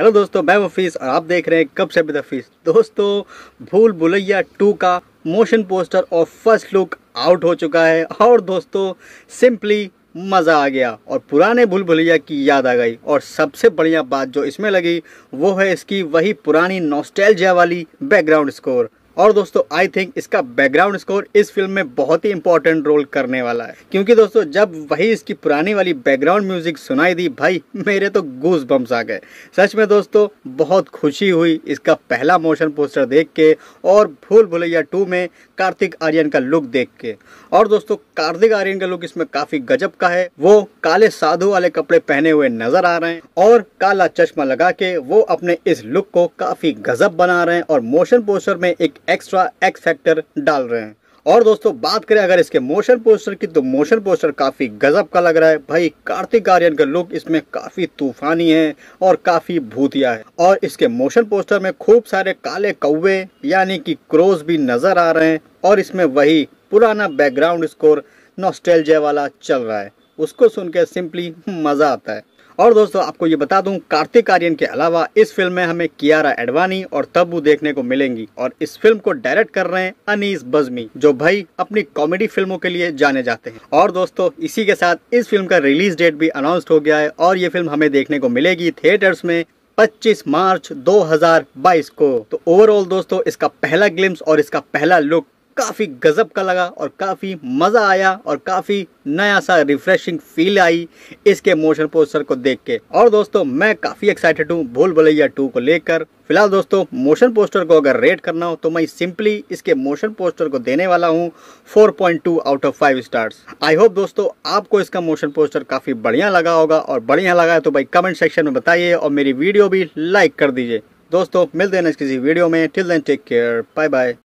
hello दोस्तों मैं वफीस और आप देख रहे हैं कब से बेदफीस दोस्तों भूल भुलैया टू का मोशन पोस्टर और फर्स्ट लुक आउट हो चुका है और दोस्तों सिंपली मज़ा आ गया और पुराने भूल भुलैया की याद आ गई और सबसे बढ़िया बात जो इसमें लगी वो है इसकी वही पुरानी नॉस्टैल्जिया वाली बैकग्राउंड स्कोर और दोस्तों आई थिंक इसका बैकग्राउंड स्कोर इस फिल्म में बहुत ही इंपॉर्टेंट रोल करने वाला है क्योंकि दोस्तों जब वही इसकी पुरानी वाली बैकग्राउंड म्यूजिक सुनाई दी भाई मेरे तो गूस बम्स आ गए सच में दोस्तों बहुत खुशी हुई इसका पहला मोशन पोस्टर देख के और भूल भुलैया टू में कार्तिक आर्यन का लुक देख के और दोस्तों कार्तिक आर्यन का लुक इसमें काफी गजब का है वो काले साधु वाले कपड़े पहने हुए नजर आ रहे हैं और काला चश्मा लगा के वो अपने इस लुक को काफी गजब बना रहे हैं और मोशन पोस्टर में एक एक्स्ट्रा एक्स फैक्टर डाल रहे हैं और दोस्तों बात करें अगर इसके मोशन पोस्टर की तो मोशन पोस्टर काफ़ी गजब का लग रहा है भाई कार्तिक आर्यन का लुक इसमें काफ़ी तूफानी है और काफ़ी भूतिया है और इसके मोशन पोस्टर में खूब सारे काले कौवे यानी कि क्रोज भी नजर आ रहे हैं और इसमें वही पुराना बैकग्राउंड स्कोर नॉस्टैल्जिया वाला चल रहा है उसको सुन के सिंपली मज़ा आता है और दोस्तों आपको ये बता दूं कार्तिक आर्यन के अलावा इस फिल्म में हमें कियारा एडवानी और तब्बू देखने को मिलेंगी और इस फिल्म को डायरेक्ट कर रहे हैं अनीस बजमी जो भाई अपनी कॉमेडी फिल्मों के लिए जाने जाते हैं और दोस्तों इसी के साथ इस फिल्म का रिलीज डेट भी अनाउंस हो गया है और ये फिल्म हमें देखने को मिलेगी थिएटर्स में 25 मार्च 2022 को तो ओवरऑल दोस्तों इसका पहला ग्लिम्स और इसका पहला लुक काफ़ी गज़ब का लगा और काफ़ी मज़ा आया और काफ़ी नया सा रिफ्रेशिंग फील आई इसके मोशन पोस्टर को देख के और दोस्तों मैं काफ़ी एक्साइटेड हूँ भूल भलैया टू को लेकर फिलहाल दोस्तों मोशन पोस्टर को अगर रेट करना हो तो मैं सिंपली इसके मोशन पोस्टर को देने वाला हूँ 4.2 out of five stars I hope दोस्तों आपको इसका मोशन पोस्टर काफ़ी बढ़िया लगा होगा और बढ़िया लगा है तो भाई कमेंट सेक्शन में बताइए और मेरी वीडियो भी लाइक कर दीजिए दोस्तों मिलते हैं किसी वीडियो में till then take care bye bye